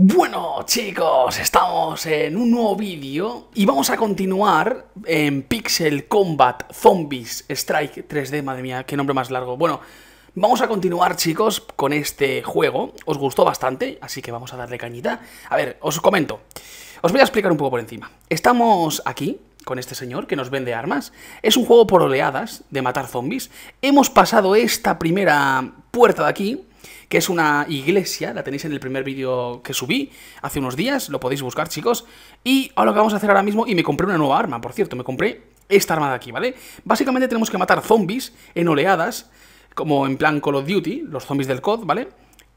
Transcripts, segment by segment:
Bueno chicos, estamos en un nuevo vídeo y vamos a continuar en Pixel Combat Zombies Strike 3D, madre mía, qué nombre más largo. Bueno, vamos a continuar chicos con este juego, os gustó bastante, así que vamos a darle cañita. A ver, os comento, os voy a explicar un poco por encima. Estamos aquí con este señor que nos vende armas, es un juego por oleadas de matar zombies. Hemos pasado esta primera puerta de aquí, que es una iglesia, la tenéis en el primer vídeo que subí hace unos días, lo podéis buscar chicos, y ahora lo que vamos a hacer ahora mismo, y me compré una nueva arma, por cierto, me compré esta arma de aquí, ¿vale? Básicamente tenemos que matar zombies en oleadas, como en plan Call of Duty, los zombies del COD, ¿vale?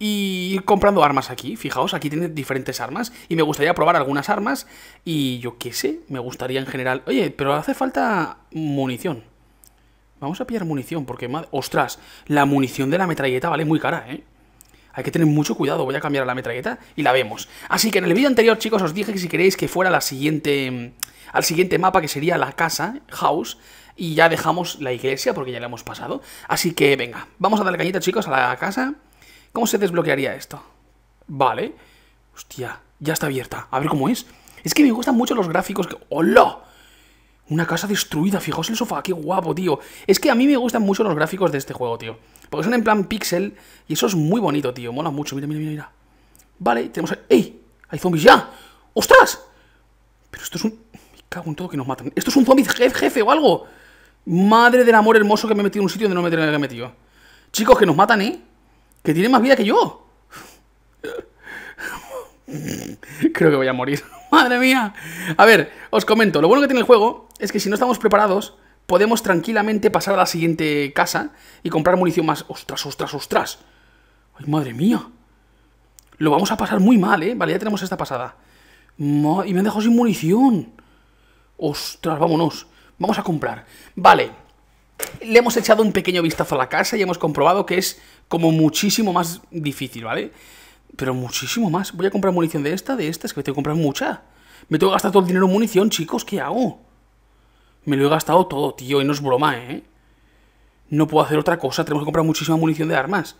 y ir comprando armas aquí. Fijaos, aquí tiene diferentes armas y me gustaría probar algunas armas y yo qué sé, me gustaría en general... Oye, pero hace falta munición. Vamos a pillar munición, porque... ¡Ostras! La munición de la metralleta vale muy cara, ¿eh? Hay que tener mucho cuidado, voy a cambiar a la metralleta y la vemos. Así que en el vídeo anterior, chicos, os dije que si queréis que fuera la siguiente, mm, al siguiente mapa, que sería la casa, house, y ya dejamos la iglesia porque ya la hemos pasado. Así que venga, vamos a darle cañita, chicos, a la casa. ¿Cómo se desbloquearía esto? Vale. Hostia, ya está abierta. A ver cómo es. Es que me gustan mucho los gráficos que... ¡Hola! Una casa destruida, fijaos el sofá, qué guapo, tío. Es que a mí me gustan mucho los gráficos de este juego, tío. Porque son en plan pixel y eso es muy bonito, tío. Mola mucho, mira, mira, mira. Vale, tenemos... ¡Ey! ¡Hay zombies ya! ¡Ostras! Pero esto es un... Me cago en todo que nos matan. Esto es un zombie jefe, o algo. Madre del amor hermoso que me he metido en un sitio donde no me tenía que metido. Chicos, que nos matan, ¿eh? Que tienen más vida que yo. Creo que voy a morir. ¡Madre mía! A ver, os comento. Lo bueno que tiene el juego es que si no estamos preparados, podemos tranquilamente pasar a la siguiente casa y comprar munición más. ¡Ostras, ostras, ostras! ¡Ay, madre mía! Lo vamos a pasar muy mal, ¿eh? Vale, ya tenemos esta pasada. y me han dejado sin munición. ¡Ostras, vámonos! Vamos a comprar. Vale. Le hemos echado un pequeño vistazo a la casa y hemos comprobado que es como muchísimo más difícil, ¿vale? vale pero muchísimo más. Voy a comprar munición de esta, de esta, es que tengo que comprar mucha. Me tengo que gastar todo el dinero en munición, chicos, ¿qué hago? Me lo he gastado todo, tío, y no es broma, ¿eh? No puedo hacer otra cosa, tenemos que comprar muchísima munición de armas.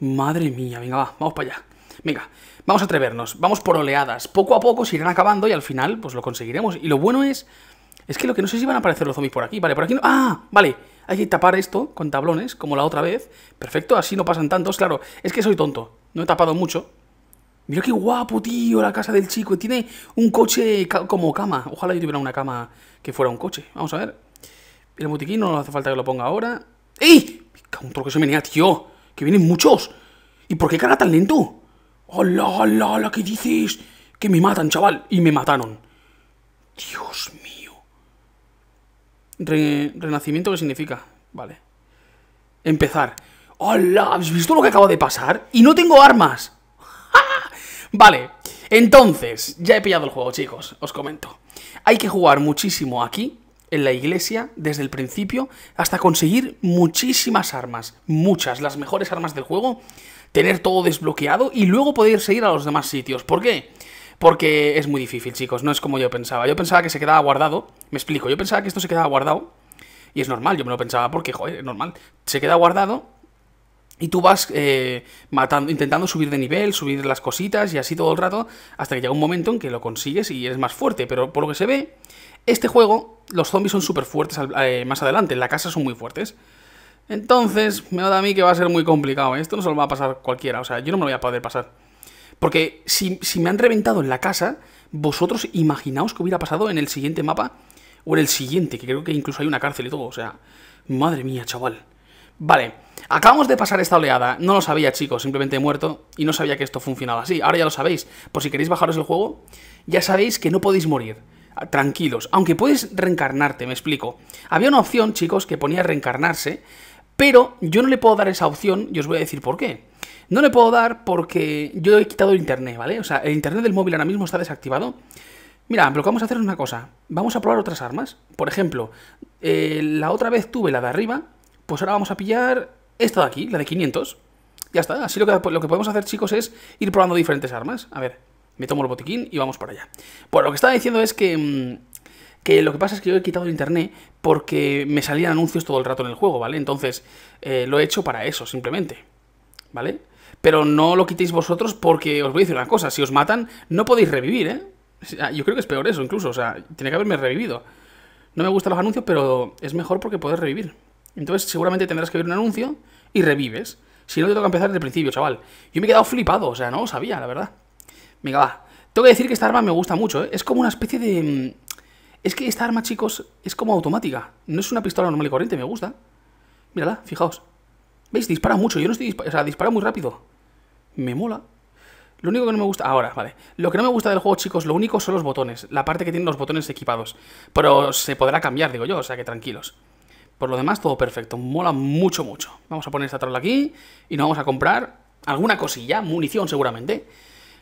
Madre mía, venga, va, vamos para allá. Venga, vamos a atrevernos, vamos por oleadas. Poco a poco se irán acabando y al final, pues lo conseguiremos. Y lo bueno es... Es que lo que no sé si van a aparecer los zombies por aquí. Vale, por aquí no... ¡Ah! Vale, hay que tapar esto con tablones, como la otra vez. Perfecto, así no pasan tantos. Claro, es que soy tonto. No he tapado mucho. Mira qué guapo, tío, la casa del chico. Tiene un coche como cama. Ojalá yo tuviera una cama que fuera un coche. Vamos a ver. El botiquín no hace falta que lo ponga ahora. ¡Ey! Un que se menea, tío. Que vienen muchos. ¿Y por qué cara tan lento? ¡Hola, hola, hola! ¿Qué dices? Que me matan, chaval. Y me mataron. Dios mío. Renacimiento, ¿qué significa? Vale. Empezar. ¡Hola! ¿Has visto lo que acaba de pasar? ¡Y no tengo armas! vale, entonces, ya he pillado el juego, chicos, os comento. Hay que jugar muchísimo aquí, en la iglesia, desde el principio, hasta conseguir muchísimas armas, muchas, las mejores armas del juego, tener todo desbloqueado y luego poder seguir a los demás sitios. ¿Por qué? Porque es muy difícil, chicos, no es como yo pensaba. Yo pensaba que se quedaba guardado, me explico, yo pensaba que esto se quedaba guardado, y es normal, yo me lo pensaba porque, joder, es normal. Se queda guardado y tú vas eh, matando, intentando subir de nivel, subir las cositas y así todo el rato, hasta que llega un momento en que lo consigues y eres más fuerte. Pero por lo que se ve, este juego, los zombies son súper fuertes eh, más adelante, en la casa son muy fuertes. Entonces, me da a mí que va a ser muy complicado, ¿eh? esto no se lo va a pasar cualquiera, o sea, yo no me lo voy a poder pasar. Porque si, si me han reventado en la casa, vosotros imaginaos que hubiera pasado en el siguiente mapa o en el siguiente, que creo que incluso hay una cárcel y todo, o sea, madre mía, chaval. Vale, acabamos de pasar esta oleada. No lo sabía, chicos, simplemente he muerto y no sabía que esto funcionaba así. Ahora ya lo sabéis. Por si queréis bajaros el juego, ya sabéis que no podéis morir. Ah, tranquilos, aunque puedes reencarnarte, me explico. Había una opción, chicos, que ponía reencarnarse, pero yo no le puedo dar esa opción y os voy a decir por qué. No le puedo dar porque yo he quitado el internet, ¿vale? O sea, el internet del móvil ahora mismo está desactivado. Mira, lo que vamos a hacer es una cosa. Vamos a probar otras armas. Por ejemplo, eh, la otra vez tuve la de arriba pues ahora vamos a pillar esta de aquí, la de 500. Ya está, así lo que, podemos hacer, chicos, es ir probando diferentes armas. A ver, me tomo el botiquín y vamos para allá. Bueno, lo que estaba diciendo es que... Mm, que lo que pasa es que yo he quitado el internet porque me salían anuncios todo el rato en el juego, ¿vale? Entonces, eh, lo he hecho para eso, simplemente. ¿Vale? Pero no lo quitéis vosotros porque os voy a decir una cosa, si os matan no podéis revivir, ¿eh? Yo creo que es peor eso incluso, o sea, tiene que haberme revivido. No me gustan los anuncios, pero es mejor porque podéis revivir. Entonces seguramente tendrás que ver un anuncio y revives. Si no, te toca empezar desde el principio, chaval. Yo me he quedado flipado, o sea, no lo sabía, la verdad. Venga, va. Tengo que decir que esta arma me gusta mucho, ¿eh? Es como una especie de... Mm, es que esta arma, chicos, es como automática. No es una pistola normal y corriente, me gusta. Mírala, fijaos. ¿Veis? Dispara mucho. Yo no estoy... o sea, dispara muy rápido. Me mola. Lo único que no me gusta... Ahora, vale. Lo que no me gusta del juego, chicos, lo único son los botones. La parte que tienen los botones equipados. Pero se podrá cambiar, digo yo, o sea que tranquilos. Por lo demás, todo perfecto. Mola mucho, mucho. Vamos a poner esta troll aquí y nos vamos a comprar alguna cosilla, munición seguramente.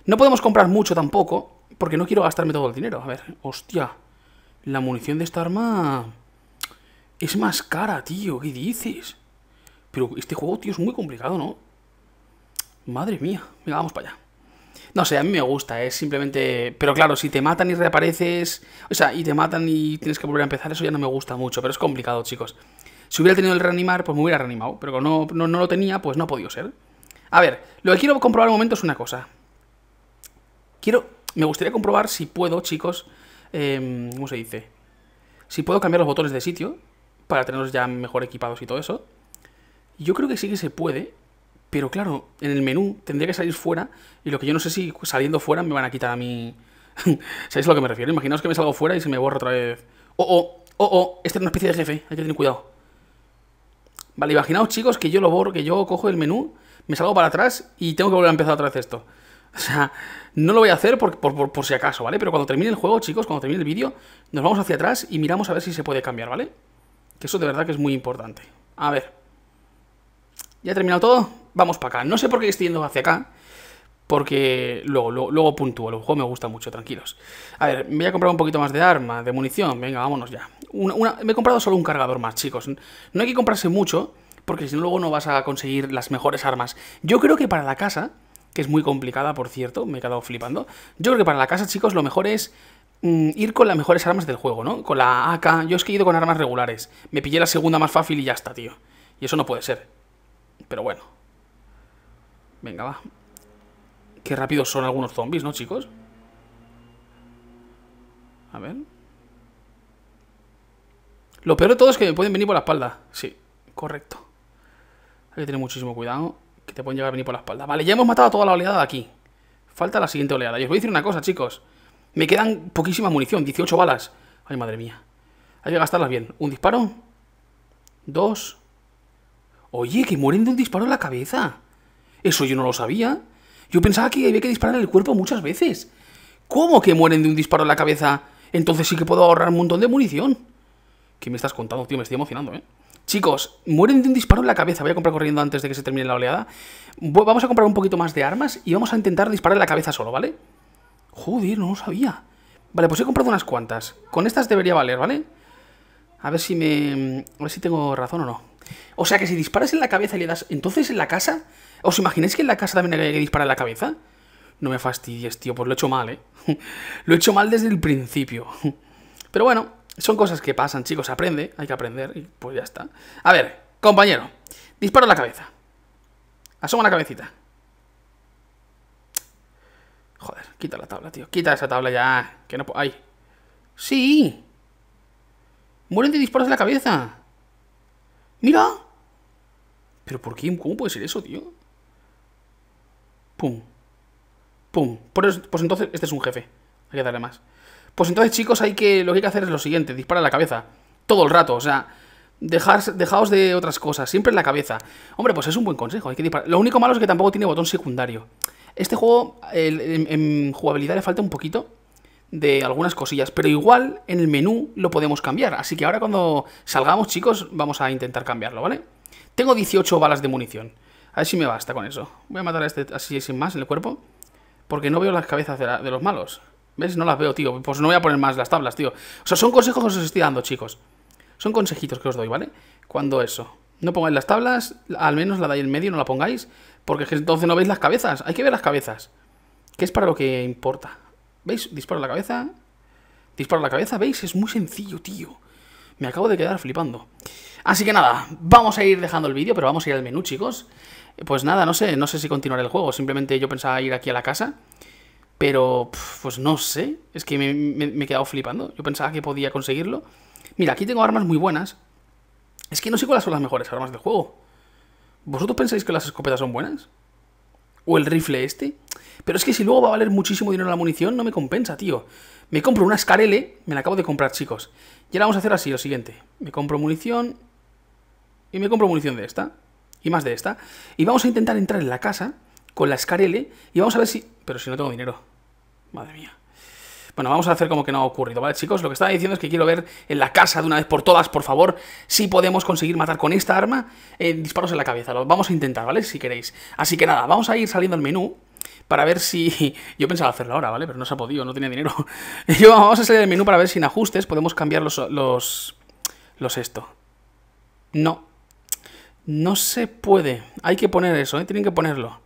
No podemos comprar mucho tampoco, porque no quiero gastarme todo el dinero. A ver, hostia. La munición de esta arma... Es más cara, tío. ¿Qué dices? Pero este juego, tío, es muy complicado, ¿no? Madre mía. Venga, vamos para allá. No sé, a mí me gusta, es simplemente. Pero claro, si te matan y reapareces. O sea, y te matan y tienes que volver a empezar, eso ya no me gusta mucho, pero es complicado, chicos. Si hubiera tenido el reanimar, pues me hubiera reanimado, pero como no, no, lo tenía, pues no ha podido ser. A ver, lo que quiero comprobar un momento es una cosa. Quiero. Me gustaría comprobar si puedo, chicos. Em, ¿Cómo se dice? Si puedo cambiar los botones de sitio para tenerlos ya mejor equipados y todo eso. Yo creo que sí que se puede, pero claro, en el menú tendría que salir fuera y lo que yo no sé si saliendo fuera me van a quitar a mí... ¿Sabéis a lo que me refiero? Imaginaos que me salgo fuera y se me borra otra vez. Oh, oh, oh, oh, este es una especie de jefe, hay que tener cuidado. Vale, imaginaos chicos que yo lo borro, que yo cojo el menú, me salgo para atrás y tengo que volver a empezar otra vez esto. O sea, no lo voy a hacer por, por si acaso, ¿vale? Pero cuando termine el juego, chicos, cuando termine el vídeo, nos vamos hacia atrás y miramos a ver si se puede cambiar, ¿vale? Que eso de verdad que es muy importante. A ver. ¿Ya he terminado todo? vamos para acá. No sé por qué estoy yendo hacia acá, porque luego, luego, luego el juego me gusta mucho, tranquilos. A ver, me voy a comprar un poquito más de arma, de munición, venga, vámonos ya. me he comprado solo un cargador más, chicos. No hay que comprarse mucho, porque si no luego no vas a conseguir las mejores armas. Yo creo que para la casa, que es muy complicada, por cierto, me he quedado flipando. Yo creo que para la casa, chicos, lo mejor es mm, ir con las mejores armas del juego, ¿no? Con la AK, yo es que he ido con armas regulares. Me pillé la segunda más fácil y ya está, tío. Y eso no puede ser. Pero bueno, Venga, va. Qué rápidos son algunos zombies, ¿no, chicos? A ver. Lo peor de todo es que me pueden venir por la espalda. Sí, correcto. Hay que tener muchísimo cuidado. Que te pueden llegar a venir por la espalda. Vale, ya hemos matado toda la oleada de aquí. Falta la siguiente oleada. Y os voy a decir una cosa, chicos. Me quedan poquísima munición. 18 balas. Ay, madre mía. Hay que gastarlas bien. Un disparo. Dos. Oye, que mueren de un disparo en la cabeza. Eso yo no lo sabía. Yo pensaba que había que disparar el cuerpo muchas veces. ¿Cómo que mueren de un disparo en la cabeza? Entonces sí que puedo ahorrar un montón de munición. ¿Qué me estás contando, tío? Me estoy emocionando, ¿eh? Chicos, mueren de un disparo en la cabeza. Voy a comprar corriendo antes de que se termine la oleada. Vamos a comprar un poquito más de armas y vamos a intentar disparar en la cabeza solo, ¿vale? Joder, no lo sabía. Vale, pues he comprado unas cuantas. Con estas debería valer, ¿vale? A ver si me... A ver si tengo razón o no. O sea que si disparas en la cabeza y le das. Entonces en la casa. ¿Os imagináis que en la casa también hay que disparar en la cabeza? No me fastidies, tío. Pues lo he hecho mal, ¿eh? lo he hecho mal desde el principio. Pero bueno, son cosas que pasan, chicos. Aprende, hay que aprender y pues ya está. A ver, compañero. Disparo en la cabeza. Asoma la cabecita. Joder, quita la tabla, tío. Quita esa tabla ya. Que no... ¡Ay! ¡Sí! ¡Mueren de disparos en la cabeza! ¡Mira! ¿Pero por qué? ¿Cómo puede ser eso, tío? ¡Pum! ¡Pum! Pues, entonces, este es un jefe. Hay que darle más. Pues entonces, chicos, hay que lo que hay que hacer es lo siguiente. Dispara la cabeza. Todo el rato, o sea... Dejaos, de otras cosas, siempre en la cabeza. Hombre, pues es un buen consejo, hay que disparar. Lo único malo es que tampoco tiene botón secundario. Este juego, en jugabilidad le falta un poquito, de algunas cosillas, pero igual en el menú lo podemos cambiar, así que ahora cuando salgamos, chicos, vamos a intentar cambiarlo, ¿vale? Tengo 18 balas de munición, a ver si me basta con eso. Voy a matar a este así sin más en el cuerpo, porque no veo las cabezas de, los malos. ¿Ves? No las veo, tío. Pues no voy a poner más las tablas, tío. O sea, son consejos que os estoy dando, chicos. Son consejitos que os doy, ¿vale? Cuando eso. No pongáis las tablas, al menos la de ahí en medio no la pongáis, porque entonces no veis las cabezas. Hay que ver las cabezas, que es para lo que importa, ¿Veis? Disparo la cabeza. Disparo la cabeza, ¿veis? Es muy sencillo, tío. Me acabo de quedar flipando. Así que nada, vamos a ir dejando el vídeo, pero vamos a ir al menú, chicos. Pues nada, no sé, no sé si continuaré el juego. Simplemente yo pensaba ir aquí a la casa. Pero, pues no sé. Es que me, me he quedado flipando. Yo pensaba que podía conseguirlo. Mira, aquí tengo armas muy buenas. Es que no sé cuáles son las mejores armas del juego. ¿Vosotros pensáis que las escopetas son buenas? O el rifle este. Pero es que si luego va a valer muchísimo dinero la munición, no me compensa, tío. Me compro una escarele, me la acabo de comprar, chicos. Y ahora vamos a hacer así, lo siguiente. Me compro munición. Y me compro munición de esta. Y más de esta. Y vamos a intentar entrar en la casa con la escarele, Y vamos a ver si... Pero si no tengo dinero. Madre mía. Bueno, vamos a hacer como que no ha ocurrido, ¿vale, chicos? Lo que estaba diciendo es que quiero ver en la casa de una vez por todas, por favor, si podemos conseguir matar con esta arma eh, disparos en la cabeza. Lo vamos a intentar, ¿vale? Si queréis. Así que nada, vamos a ir saliendo al menú para ver si... Yo pensaba hacerlo ahora, ¿vale? Pero no se ha podido, no tenía dinero. Yo, vamos a salir al menú para ver si en ajustes podemos cambiar los... los, los esto. No. No se puede. Hay que poner eso, ¿eh? Tienen que ponerlo.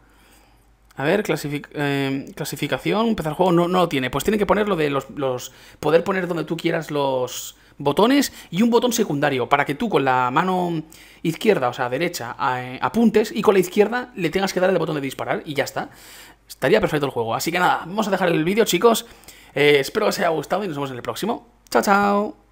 A ver, em, clasificación, empezar el juego, no, lo tiene. Pues tiene que lo de los, Poder poner donde tú quieras los botones y un botón secundario para que tú con la mano izquierda, o sea, derecha, eh, apuntes y con la izquierda le tengas que dar el botón de disparar y ya está. Estaría perfecto el juego. Así que nada, vamos a dejar el vídeo, chicos. Eh, espero que os haya gustado y nos vemos en el próximo. Chao, chao.